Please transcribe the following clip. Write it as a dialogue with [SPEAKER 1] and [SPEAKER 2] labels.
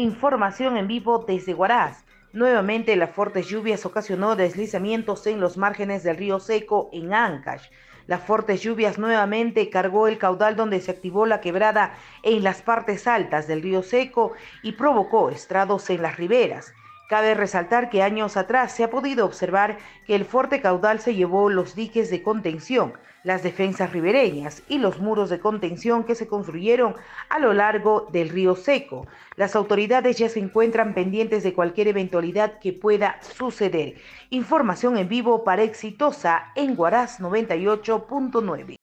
[SPEAKER 1] Información en vivo desde Guaraz, Nuevamente las fuertes lluvias ocasionó deslizamientos en los márgenes del río Seco en Ancash. Las fuertes lluvias nuevamente cargó el caudal donde se activó la quebrada en las partes altas del río Seco y provocó estrados en las riberas. Cabe resaltar que años atrás se ha podido observar que el fuerte caudal se llevó los diques de contención, las defensas ribereñas y los muros de contención que se construyeron a lo largo del río Seco. Las autoridades ya se encuentran pendientes de cualquier eventualidad que pueda suceder. Información en vivo para Exitosa en Guaraz 98.9.